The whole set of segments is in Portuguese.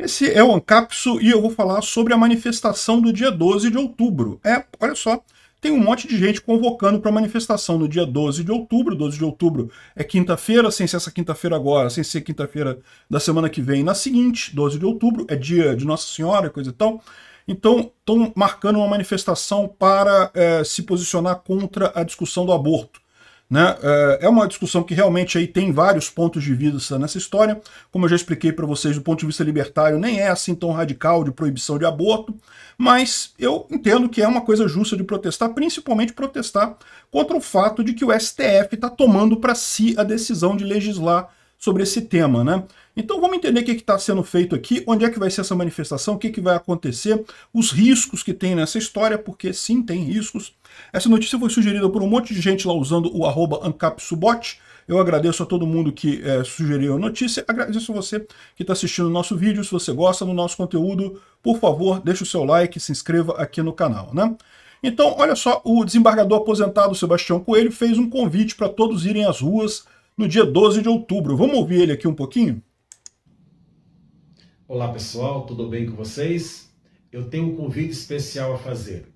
Esse é o Ancapso e eu vou falar sobre a manifestação do dia 12 de outubro. É, olha só, tem um monte de gente convocando para a manifestação no dia 12 de outubro. 12 de outubro é quinta-feira, sem ser essa quinta-feira agora, sem ser quinta-feira da semana que vem, na seguinte, 12 de outubro, é dia de Nossa Senhora, coisa e tal. Então, estão marcando uma manifestação para é, se posicionar contra a discussão do aborto. Né? É, é uma discussão que realmente aí tem vários pontos de vista nessa história. Como eu já expliquei para vocês, do ponto de vista libertário, nem é assim tão radical de proibição de aborto, mas eu entendo que é uma coisa justa de protestar, principalmente protestar contra o fato de que o STF está tomando para si a decisão de legislar sobre esse tema, né? Então vamos entender o que está sendo feito aqui, onde é que vai ser essa manifestação, o que, que vai acontecer, os riscos que tem nessa história, porque sim, tem riscos. Essa notícia foi sugerida por um monte de gente lá usando o arroba ancapsubot. Eu agradeço a todo mundo que é, sugeriu a notícia, agradeço a você que está assistindo o nosso vídeo, se você gosta do nosso conteúdo, por favor, deixe o seu like, se inscreva aqui no canal, né? Então, olha só, o desembargador aposentado Sebastião Coelho fez um convite para todos irem às ruas no dia 12 de outubro. Vamos ouvir ele aqui um pouquinho? Olá pessoal, tudo bem com vocês? Eu tenho um convite especial a fazer.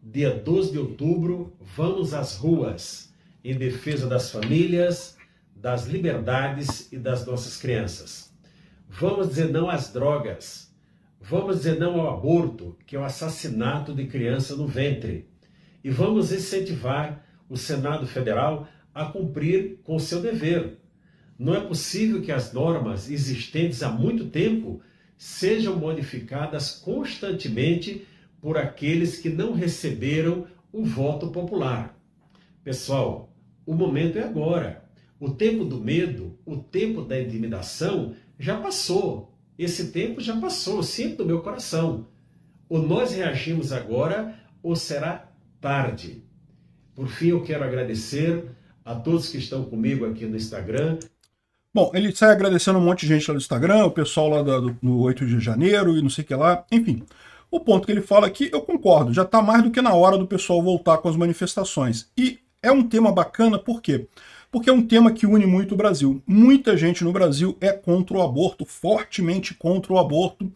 Dia 12 de outubro, vamos às ruas em defesa das famílias, das liberdades e das nossas crianças. Vamos dizer não às drogas. Vamos dizer não ao aborto, que é o assassinato de criança no ventre. E vamos incentivar o Senado Federal a cumprir com seu dever. Não é possível que as normas existentes há muito tempo sejam modificadas constantemente por aqueles que não receberam o voto popular. Pessoal, o momento é agora. O tempo do medo, o tempo da intimidação já passou. Esse tempo já passou, sinto do meu coração. Ou nós reagimos agora ou será tarde. Por fim, eu quero agradecer a todos que estão comigo aqui no Instagram. Bom, ele sai agradecendo um monte de gente lá no Instagram, o pessoal lá do, do 8 de janeiro e não sei o que lá. Enfim, o ponto que ele fala aqui, eu concordo, já está mais do que na hora do pessoal voltar com as manifestações. E é um tema bacana, por quê? Porque é um tema que une muito o Brasil. Muita gente no Brasil é contra o aborto, fortemente contra o aborto.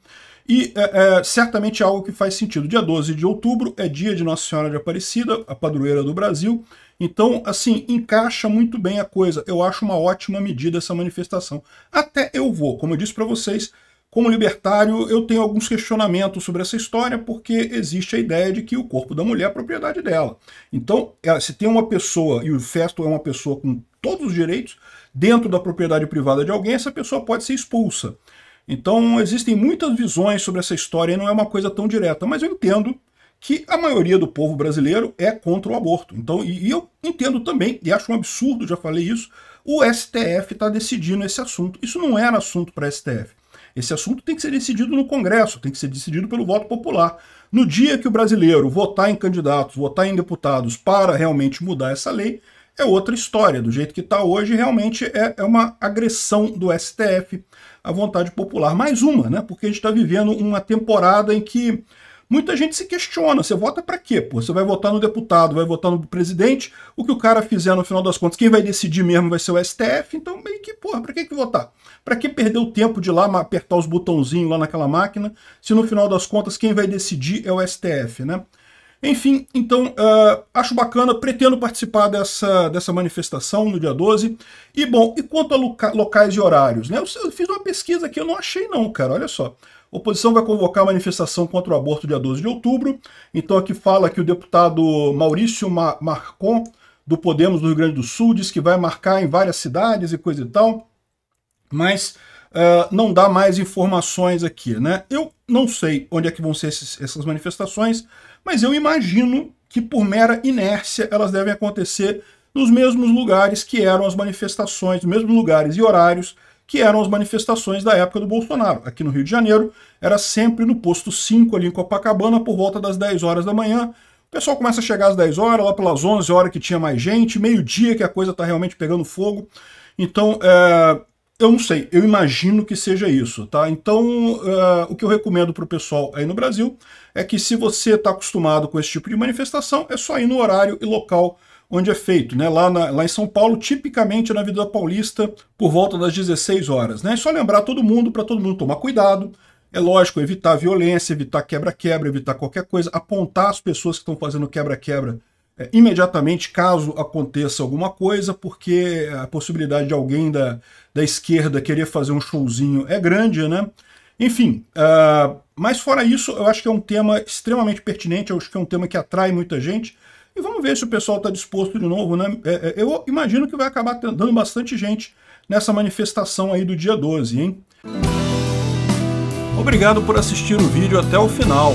E é, é, certamente é algo que faz sentido. Dia 12 de outubro é dia de Nossa Senhora de Aparecida, a padroeira do Brasil. Então, assim, encaixa muito bem a coisa. Eu acho uma ótima medida essa manifestação. Até eu vou, como eu disse para vocês, como libertário, eu tenho alguns questionamentos sobre essa história, porque existe a ideia de que o corpo da mulher é propriedade dela. Então, se tem uma pessoa, e o festo é uma pessoa com todos os direitos, dentro da propriedade privada de alguém, essa pessoa pode ser expulsa. Então existem muitas visões sobre essa história e não é uma coisa tão direta, mas eu entendo que a maioria do povo brasileiro é contra o aborto. Então, e, e eu entendo também, e acho um absurdo, já falei isso, o STF está decidindo esse assunto. Isso não era assunto para STF. Esse assunto tem que ser decidido no Congresso, tem que ser decidido pelo voto popular. No dia que o brasileiro votar em candidatos, votar em deputados para realmente mudar essa lei, é outra história. Do jeito que está hoje, realmente é, é uma agressão do STF a vontade popular. Mais uma, né? Porque a gente está vivendo uma temporada em que muita gente se questiona: você vota para quê? Pô? Você vai votar no deputado, vai votar no presidente, o que o cara fizer no final das contas, quem vai decidir mesmo vai ser o STF, então meio que, porra, para que, que votar? Para que perder o tempo de lá apertar os botãozinhos lá naquela máquina, se no final das contas quem vai decidir é o STF, né? Enfim, então uh, acho bacana, pretendo participar dessa, dessa manifestação no dia 12. E bom, e quanto a loca locais e horários, né? Eu, eu, fiz uma pesquisa aqui, eu não achei não, cara, olha só. A oposição vai convocar a manifestação contra o aborto dia 12 de outubro. Então aqui fala que o deputado Maurício Ma Marcon, do Podemos do Rio Grande do Sul, diz que vai marcar em várias cidades e coisa e tal. Mas uh, não dá mais informações aqui, né? Eu não sei onde é que vão ser esses, essas manifestações, mas eu imagino que por mera inércia elas devem acontecer nos mesmos lugares que eram as manifestações, nos mesmos lugares e horários que eram as manifestações da época do Bolsonaro. Aqui no Rio de Janeiro, era sempre no posto 5 ali em Copacabana, por volta das 10 horas da manhã, o pessoal começa a chegar às 10 horas, lá pelas 11 horas que tinha mais gente, meio-dia que a coisa está realmente pegando fogo. Então, é, eu não sei, eu imagino que seja isso, tá? Então, uh, o que eu recomendo para o pessoal aí no Brasil é que se você está acostumado com esse tipo de manifestação, é só ir no horário e local onde é feito, né? Lá, na, lá em São Paulo, tipicamente na vida Paulista, por volta das 16 horas, né? É só lembrar todo mundo, para todo mundo tomar cuidado, é lógico, evitar violência, evitar quebra-quebra, evitar qualquer coisa, apontar as pessoas que estão fazendo quebra-quebra é, imediatamente caso aconteça alguma coisa, porque a possibilidade de alguém da, da esquerda querer fazer um showzinho é grande, né? Enfim, uh, mas fora isso, eu acho que é um tema extremamente pertinente, eu acho que é um tema que atrai muita gente. E vamos ver se o pessoal está disposto de novo, né? É, é, eu imagino que vai acabar dando bastante gente nessa manifestação aí do dia 12, hein? Obrigado por assistir o vídeo até o final.